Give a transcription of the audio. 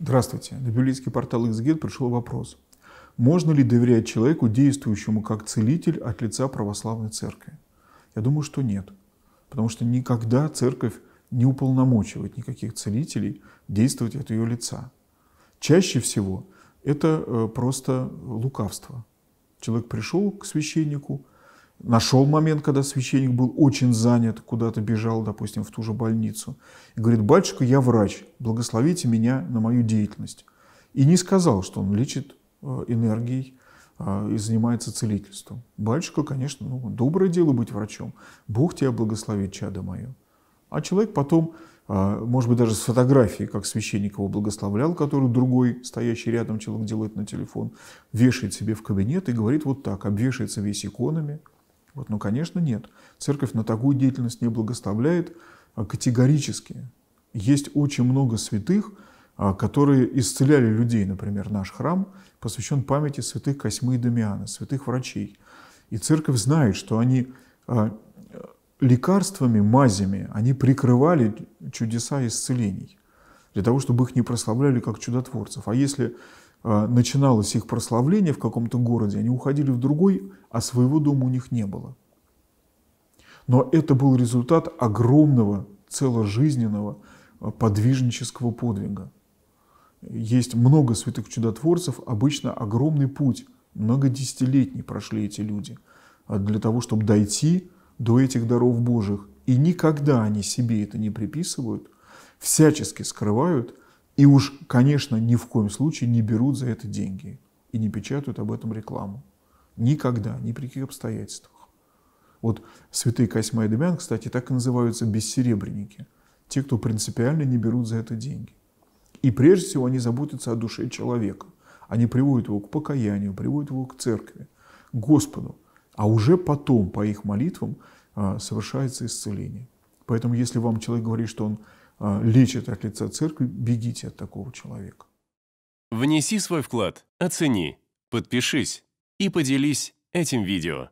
Здравствуйте. На библейский портал «Эксгид» пришел вопрос. Можно ли доверять человеку, действующему как целитель от лица православной церкви? Я думаю, что нет. Потому что никогда церковь не уполномочивает никаких целителей действовать от ее лица. Чаще всего это э, просто лукавство. Человек пришел к священнику – нашел момент, когда священник был очень занят, куда-то бежал, допустим, в ту же больницу. И говорит, батюшка, я врач, благословите меня на мою деятельность. И не сказал, что он лечит э, энергией а, и занимается целительством. Батюшка, конечно, ну, доброе дело быть врачом. Бог тебя благословит, чадо мое. А человек потом, а, может быть, даже с фотографией, как священник его благословлял, которую другой, стоящий рядом человек, делает на телефон, вешает себе в кабинет и говорит вот так, обвешивается весь иконами – вот, ну, конечно, нет. Церковь на такую деятельность не благословляет а, категорически. Есть очень много святых, а, которые исцеляли людей. Например, наш храм посвящен памяти святых Косьмы и Дамиана, святых врачей. И церковь знает, что они а, лекарствами, мазями, они прикрывали чудеса исцелений для того, чтобы их не прославляли как чудотворцев. А если а, начиналось их прославление в каком-то городе, они уходили в другой, а своего дома у них не было. Но это был результат огромного, целожизненного а, подвижнического подвига. Есть много святых чудотворцев, обычно огромный путь, много десятилетний прошли эти люди а, для того, чтобы дойти до этих даров Божьих. И никогда они себе это не приписывают, всячески скрывают и уж, конечно, ни в коем случае не берут за это деньги и не печатают об этом рекламу. Никогда, ни при каких обстоятельствах. Вот святые Косьма и Демян, кстати, так и называются бессеребренники. Те, кто принципиально не берут за это деньги. И прежде всего они заботятся о душе человека. Они приводят его к покаянию, приводят его к церкви, к Господу. А уже потом, по их молитвам, а, совершается исцеление. Поэтому, если вам человек говорит, что он а, лечит от лица церкви, бегите от такого человека. Внеси свой вклад, оцени, подпишись и поделись этим видео.